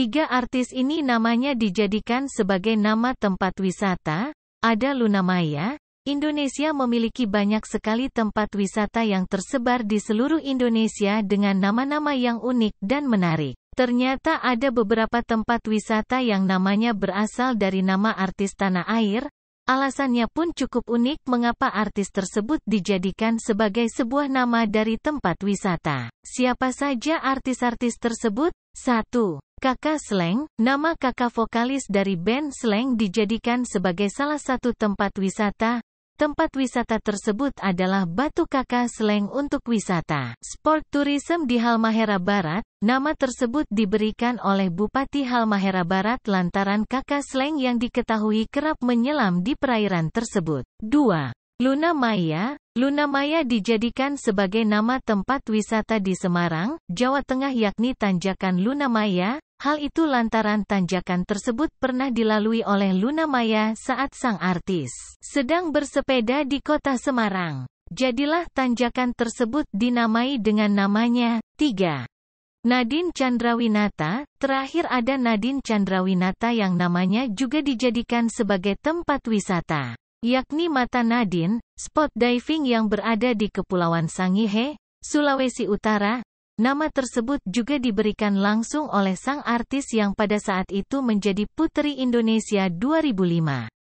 Tiga artis ini namanya dijadikan sebagai nama tempat wisata, ada Luna Maya. Indonesia memiliki banyak sekali tempat wisata yang tersebar di seluruh Indonesia dengan nama-nama yang unik dan menarik. Ternyata ada beberapa tempat wisata yang namanya berasal dari nama artis tanah air, alasannya pun cukup unik mengapa artis tersebut dijadikan sebagai sebuah nama dari tempat wisata. Siapa saja artis-artis tersebut? 1. Kakak Sleng, nama kakak vokalis dari band Sleng dijadikan sebagai salah satu tempat wisata. Tempat wisata tersebut adalah Batu Kakak Sleng untuk wisata. Sport Tourism di Halmahera Barat, nama tersebut diberikan oleh Bupati Halmahera Barat lantaran kakak Sleng yang diketahui kerap menyelam di perairan tersebut. 2. Luna Maya, Luna Maya dijadikan sebagai nama tempat wisata di Semarang, Jawa Tengah yakni Tanjakan Luna Maya. Hal itu lantaran tanjakan tersebut pernah dilalui oleh Luna Maya saat sang artis sedang bersepeda di kota Semarang. Jadilah tanjakan tersebut dinamai dengan namanya, Tiga. Nadine Chandrawinata, terakhir ada Nadine Chandrawinata yang namanya juga dijadikan sebagai tempat wisata yakni Mata Nadine, spot diving yang berada di Kepulauan Sangihe, Sulawesi Utara. Nama tersebut juga diberikan langsung oleh sang artis yang pada saat itu menjadi Putri Indonesia 2005.